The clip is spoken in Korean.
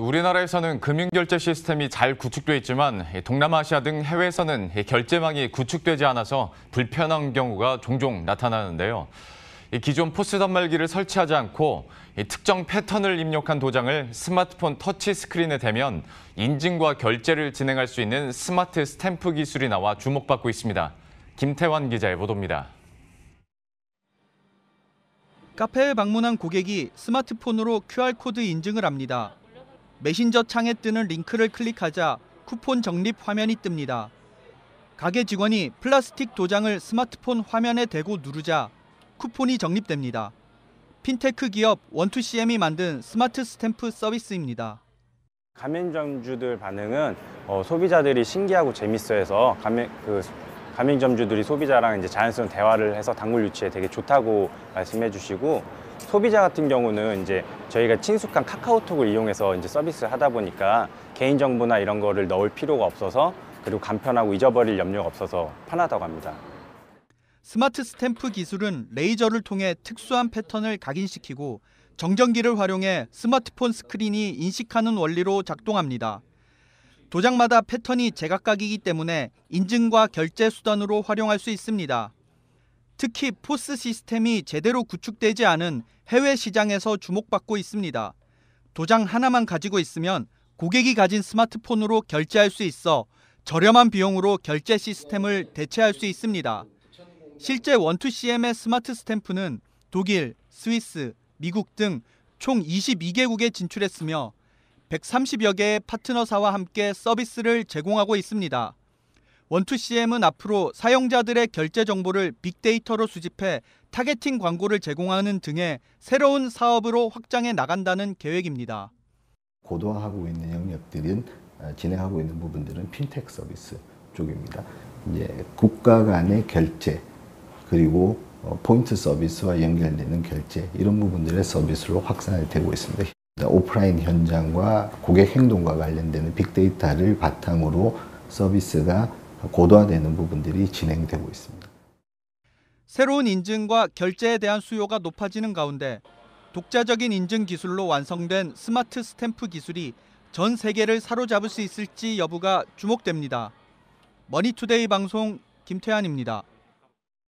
우리나라에서는 금융결제 시스템이 잘 구축돼 있지만 동남아시아 등 해외에서는 결제망이 구축되지 않아서 불편한 경우가 종종 나타나는데요. 기존 포스 단말기를 설치하지 않고 특정 패턴을 입력한 도장을 스마트폰 터치 스크린에 대면 인증과 결제를 진행할 수 있는 스마트 스탬프 기술이 나와 주목받고 있습니다. 김태환 기자의 보도입니다. 카페에 방문한 고객이 스마트폰으로 QR코드 인증을 합니다. 메신저 창에 뜨는 링크를 클릭하자 쿠폰 적립 화면이 뜹니다. 가게 직원이 플라스틱 도장을 스마트폰 화면에 대고 누르자 쿠폰이 적립됩니다. 핀테크 기업 원투CM이 만든 스마트 스탬프 서비스입니다. 가맹점주들 반응은 어, 소비자들이 신기하고 재밌어해서 가맹, 그 가맹점주들이 소비자랑 이제 자연스러운 대화를 해서 단골 유치에 되게 좋다고 말씀해 주시고 소비자 같은 경우는 이제 저희가 친숙한 카카오톡을 이용해서 이제 서비스를 하다 보니까 개인정보나 이런 거를 넣을 필요가 없어서 그리고 간편하고 잊어버릴 염려가 없어서 편하다고 합니다. 스마트 스탬프 기술은 레이저를 통해 특수한 패턴을 각인시키고 정전기를 활용해 스마트폰 스크린이 인식하는 원리로 작동합니다. 도장마다 패턴이 제각각이기 때문에 인증과 결제 수단으로 활용할 수 있습니다. 특히 포스 시스템이 제대로 구축되지 않은 해외 시장에서 주목받고 있습니다. 도장 하나만 가지고 있으면 고객이 가진 스마트폰으로 결제할 수 있어 저렴한 비용으로 결제 시스템을 대체할 수 있습니다. 실제 원투CM의 스마트 스탬프는 독일, 스위스, 미국 등 총 22개국에 진출했으며 130여 개의 파트너사와 함께 서비스를 제공하고 있습니다. 원투CM은 앞으로 사용자들의 결제 정보를 빅데이터로 수집해 타겟팅 광고를 제공하는 등의 새로운 사업으로 확장해 나간다는 계획입니다. 고도화하고 있는 영역들은 아, 진행하고 있는 부분들은 핀텍 서비스 쪽입니다. 이제 국가 간의 결제 그리고 어, 포인트 서비스와 연결되는 결제 이런 부분들의 서비스로 확산이 되고 있습니다. 그러니까 오프라인 현장과 고객 행동과 관련되는 빅데이터를 바탕으로 서비스가 고도화되는 부분들이 진행되고 있습니다. 새로운 인증과 결제에 대한 수요가 높아지는 가운데 독자적인 인증 기술로 완성된 스마트 스탬프 기술이 전 세계를 사로잡을 수 있을지 여부가 주목됩니다. 머니투데이 방송 김태환입니다.